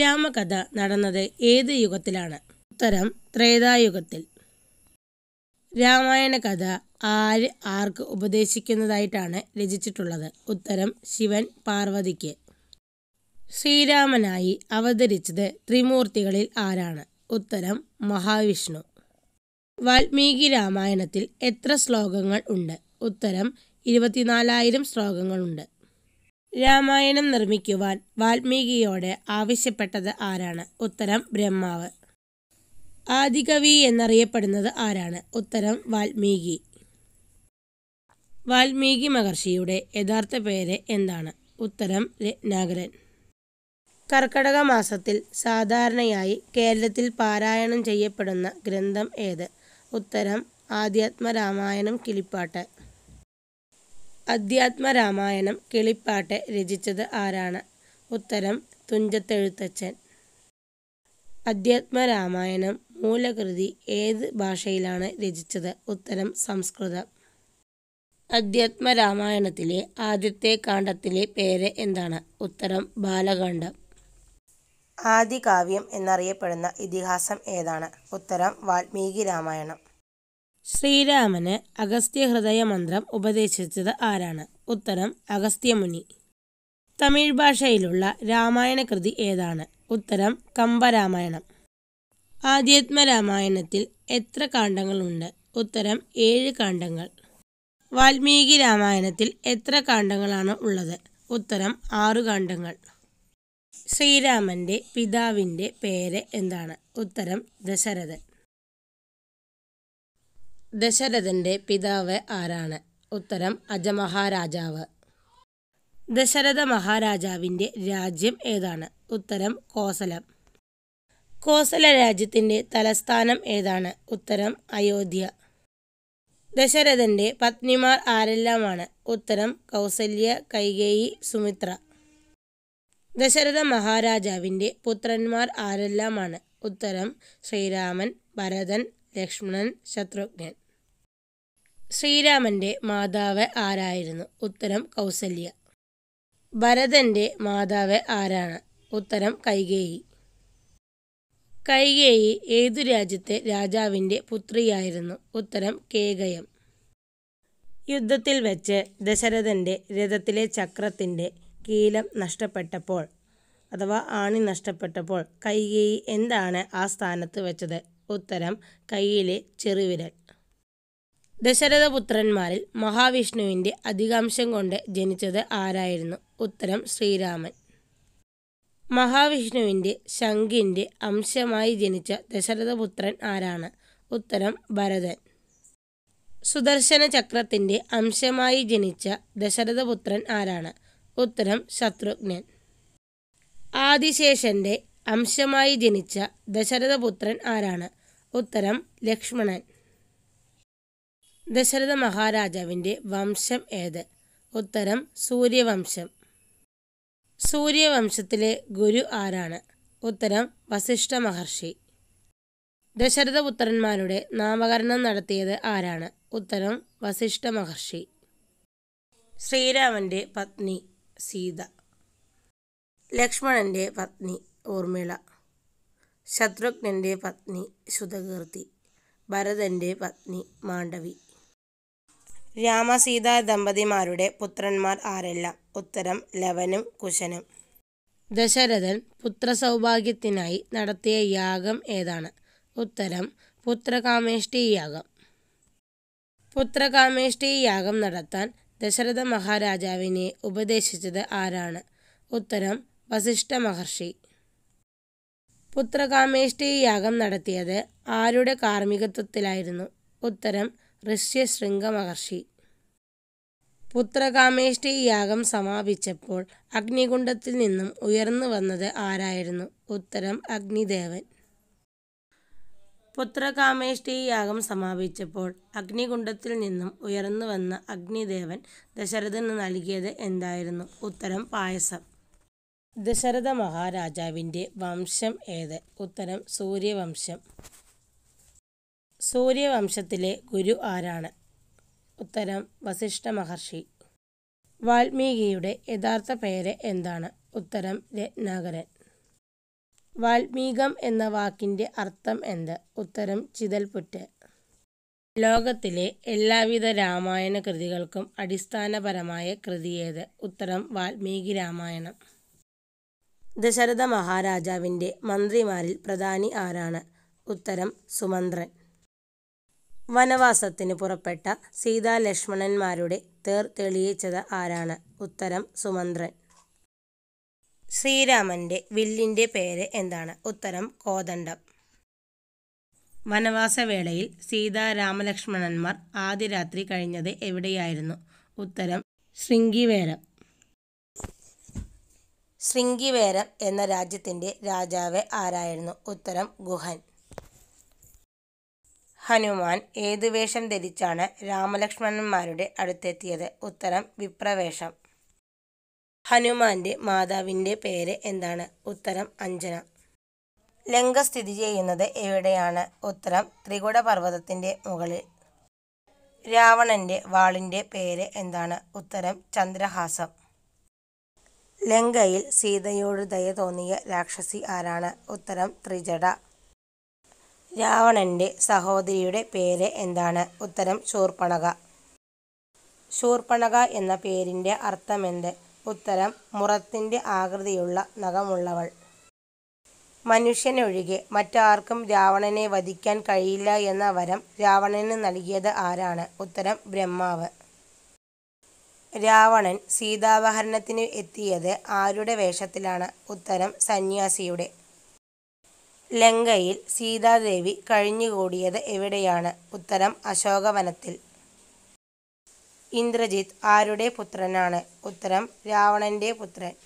രാമകഥ നടന്നത് ഏത് യുഗത്തിലാണ് ഉത്തരം ത്രേതായുഗത്തിൽ രാമായണ കഥ ആര് ആർക്ക് ഉപദേശിക്കുന്നതായിട്ടാണ് രചിച്ചിട്ടുള്ളത് ഉത്തരം ശിവൻ പാർവതിക്ക് ശ്രീരാമനായി അവതരിച്ചത് ത്രിമൂർത്തികളിൽ ആരാണ് ഉത്തരം മഹാവിഷ്ണു വാൽമീകി രാമായണത്തിൽ എത്ര ശ്ലോകങ്ങൾ ഉണ്ട് ഉത്തരം ഇരുപത്തിനാലായിരം ശ്ലോകങ്ങളുണ്ട് രാമായണം നിർമ്മിക്കുവാൻ വാൽമീകിയോട് ആവശ്യപ്പെട്ടത് ആരാണ് ഉത്തരം ബ്രഹ്മാവ് ആദികവി എന്നറിയപ്പെടുന്നത് ആരാണ് ഉത്തരം വാൽമീകി വാൽമീകി മഹർഷിയുടെ യഥാർത്ഥ പേര് എന്താണ് ഉത്തരം രത്നാകരൻ കർക്കടക മാസത്തിൽ സാധാരണയായി കേരളത്തിൽ പാരായണം ചെയ്യപ്പെടുന്ന ഗ്രന്ഥം ഏത് ഉത്തരം ആധ്യാത്മ രാമായണം കിളിപ്പാട്ട് അധ്യാത്മ രാമായണം കിളിപ്പാട്ട് രചിച്ചത് ആരാണ് ഉത്തരം തുഞ്ചത്തെഴുത്തച്ഛൻ അധ്യാത്മ രാമായണം മൂലകൃതി ഏത് ഭാഷയിലാണ് രചിച്ചത് ഉത്തരം സംസ്കൃതം അധ്യാത്മ രാമായണത്തിലെ ആദ്യത്തെ കാണ്ഡത്തിലെ പേര് എന്താണ് ഉത്തരം ബാലകാണ്ഡം ആദികാവ്യം എന്നറിയപ്പെടുന്ന ഇതിഹാസം ഏതാണ് ഉത്തരം വാൽമീകി രാമായണം ശ്രീരാമന് അഗസ്ത്യഹൃദയ മന്ത്രം ഉപദേശിച്ചത് ആരാണ് ഉത്തരം അഗസ്ത്യമുനി തമിഴ് ഭാഷയിലുള്ള രാമായണ കൃതി ഏതാണ് ഉത്തരം കമ്പരാമായണം ആധ്യാത്മരാമായണത്തിൽ എത്ര കാണ്ഡങ്ങളുണ്ട് ഉത്തരം ഏഴ് കാണ്ഡങ്ങൾ വാൽമീകി രാമായണത്തിൽ എത്ര കാണ്ഡങ്ങളാണ് ഉള്ളത് ഉത്തരം ആറ് കാണ്ഡങ്ങൾ ശ്രീരാമൻ്റെ പിതാവിൻ്റെ പേര് എന്താണ് ഉത്തരം ദശരഥൻ ദശരഥന്റെ പിതാവ് ആരാണ് ഉത്തരം അജമഹാരാജാവ് ദശരഥ മഹാരാജാവിൻ്റെ രാജ്യം ഏതാണ് ഉത്തരം കോസലം കോസല രാജ്യത്തിൻ്റെ തലസ്ഥാനം ഏതാണ് ഉത്തരം അയോധ്യ ദശരഥന്റെ പത്നിമാർ ആരെല്ലാമാണ് ഉത്തരം കൗസല്യ കൈകേയി സുമിത്ര ദശരഥ മഹാരാജാവിൻ്റെ പുത്രന്മാർ ആരെല്ലാമാണ് ഉത്തരം ശ്രീരാമൻ ഭരതൻ ലക്ഷ്മണൻ ശത്രുഘ്നൻ ശ്രീരാമന്റെ മാതാവ് ആരായിരുന്നു ഉത്തരം കൗസല്യ ഭരതന്റെ മാതാവ് ആരാണ് ഉത്തരം കൈകേയി കൈകേയി ഏതു രാജ്യത്തെ രാജാവിൻ്റെ പുത്രിയായിരുന്നു ഉത്തരം കേകയം യുദ്ധത്തിൽ വെച്ച് ദശരഥൻ്റെ രഥത്തിലെ ചക്രത്തിൻ്റെ കീലം നഷ്ടപ്പെട്ടപ്പോൾ അഥവാ ആണി നഷ്ടപ്പെട്ടപ്പോൾ കൈകേയി എന്താണ് ആ സ്ഥാനത്ത് വെച്ചത് ഉത്തരം കൈയിലെ ചെറുവിരൽ ദശരഥപുത്രന്മാരിൽ മഹാവിഷ്ണുവിൻ്റെ അധികാംശം കൊണ്ട് ജനിച്ചത് ആരായിരുന്നു ഉത്തരം ശ്രീരാമൻ മഹാവിഷ്ണുവിൻ്റെ ശംഖിൻ്റെ അംശമായി ജനിച്ച ദശരഥപുത്രൻ ആരാണ് ഉത്തരം ഭരതൻ സുദർശന ചക്രത്തിൻ്റെ അംശമായി ജനിച്ച ദശരഥപുത്രൻ ആരാണ് ഉത്തരം ശത്രുഘ്നൻ ആദിശേഷൻ്റെ അംശമായി ജനിച്ച ദശരഥപുത്രൻ ആരാണ് ഉത്തരം ലക്ഷ്മണൻ ദശരഥ മഹാരാജാവിൻ്റെ വംശം ഏത് ഉത്തരം സൂര്യവംശം സൂര്യവംശത്തിലെ ഗുരു ആരാണ് ഉത്തരം വസിഷ്ഠ മഹർഷി ദശരഥപുത്രന്മാരുടെ നാമകരണം നടത്തിയത് ആരാണ് ഉത്തരം വസിഷ്ഠ മഹർഷി ശ്രീരാമൻ്റെ പത്നി സീത ലക്ഷ്മണൻ്റെ പത്നി ഊർമിള ശത്രുഘ്നൻ്റെ പത്നി ശുതകീർത്തി ഭരതൻ്റെ പത്നി മാണ്ഡവി രാമസീത ദമ്പതിമാരുടെ പുത്രന്മാർ ആരെല്ലാം ഉത്തരം ലവനും കുശനും ദശരഥൻ പുത്രസൗഭാഗ്യത്തിനായി നടത്തിയ യാഗം ഏതാണ് ഉത്തരം പുത്രകാമേഷ്ടി യാഗം പുത്രകാമേഷ്ടി യാഗം നടത്താൻ ദശരഥ മഹാരാജാവിനെ ഉപദേശിച്ചത് ആരാണ് ഉത്തരം വസിഷ്ഠ മഹർഷി പുത്രകാമേഷ്ടി യാഗം നടത്തിയത് ആരുടെ കാർമ്മികത്വത്തിലായിരുന്നു ഉത്തരം ഋഷ്യശൃംഗ മഹർഷി പുത്രകാമേഷ്ടി യാഗം സമാപിച്ചപ്പോൾ അഗ്നികുണ്ടത്തിൽ നിന്നും ഉയർന്നു വന്നത് ആരായിരുന്നു ഉത്തരം അഗ്നിദേവൻ പുത്രകാമേഷ്ടി യാഗം സമാപിച്ചപ്പോൾ അഗ്നികുണ്ടത്തിൽ നിന്നും ഉയർന്നു വന്ന അഗ്നിദേവൻ ദശരഥന് നൽകിയത് എന്തായിരുന്നു ഉത്തരം പായസം ദശരഥ മഹാരാജാവിൻ്റെ വംശം ഏത് ഉത്തരം സൂര്യവംശം സൂര്യവംശത്തിലെ ഗുരു ആരാണ് ഉത്തരം വസിഷ്ഠ മഹർഷി വാൽമീകിയുടെ യഥാർത്ഥ പേര് എന്താണ് ഉത്തരം രത്നാകരൻ വാൽമീകം എന്ന വാക്കിൻ്റെ അർത്ഥം എന്ത് ഉത്തരം ചിതൽപുറ്റ് ലോകത്തിലെ എല്ലാവിധ രാമായണ കൃതികൾക്കും അടിസ്ഥാനപരമായ ഏത് ഉത്തരം വാൽമീകി രാമായണം ദശരഥ മഹാരാജാവിൻ്റെ മന്ത്രിമാരിൽ പ്രധാനി ആരാണ് ഉത്തരം സുമന്ത്രൻ വനവാസത്തിന് പുറപ്പെട്ട സീതാലക്ഷ്മണന്മാരുടെ തേർ തെളിയിച്ചത് ആരാണ് ഉത്തരം സുമന്ത്രൻ ശ്രീരാമൻ്റെ വില്ലിൻ്റെ പേര് എന്താണ് ഉത്തരം കോദണ്ഡം വനവാസവേളയിൽ സീതാരാമലക്ഷ്മണന്മാർ ആദ്യ രാത്രി കഴിഞ്ഞത് എവിടെയായിരുന്നു ഉത്തരം ശൃംഗിവേരം ശൃംഗിവേരം എന്ന രാജ്യത്തിൻ്റെ രാജാവ് ആരായിരുന്നു ഉത്തരം ഗുഹൻ ഹനുമാൻ ഏതു വേഷം ധരിച്ചാണ് രാമലക്ഷ്മണന്മാരുടെ അടുത്തെത്തിയത് ഉത്തരം വിപ്രവേഷം ഹനുമാന്റെ മാതാവിൻ്റെ പേര് എന്താണ് ഉത്തരം അഞ്ജന ലങ്ക സ്ഥിതി ചെയ്യുന്നത് എവിടെയാണ് ഉത്തരം ത്രികുട പർവ്വതത്തിൻ്റെ മുകളിൽ രാവണൻ്റെ വാളിൻ്റെ പേര് എന്താണ് ഉത്തരം ചന്ദ്രഹാസം ലങ്കയിൽ സീതയോട് ദയ തോന്നിയ രാക്ഷസി ആരാണ് ഉത്തരം ത്രിജട രാവണൻ്റെ സഹോദരിയുടെ പേര് എന്താണ് ഉത്തരം ശൂർപ്പണക ശൂർപ്പണക എന്ന പേരിൻ്റെ അർത്ഥമെന്ത് ഉത്തരം മുറത്തിൻ്റെ ആകൃതിയുള്ള നഖമുള്ളവൾ മനുഷ്യനൊഴികെ മറ്റാർക്കും രാവണനെ വധിക്കാൻ കഴിയില്ല എന്ന വരം രാവണന് നൽകിയത് ആരാണ് ഉത്തരം ബ്രഹ്മാവ് രാവണൻ സീതാപഹരണത്തിന് എത്തിയത് ആരുടെ വേഷത്തിലാണ് ഉത്തരം സന്യാസിയുടെ ലങ്കയിൽ സീതാദേവി കഴിഞ്ഞുകൂടിയത് എവിടെയാണ് ഉത്തരം അശോകവനത്തിൽ ഇന്ദ്രജിത്ത് ആരുടെ പുത്രനാണ് ഉത്തരം രാവണന്റെ പുത്രൻ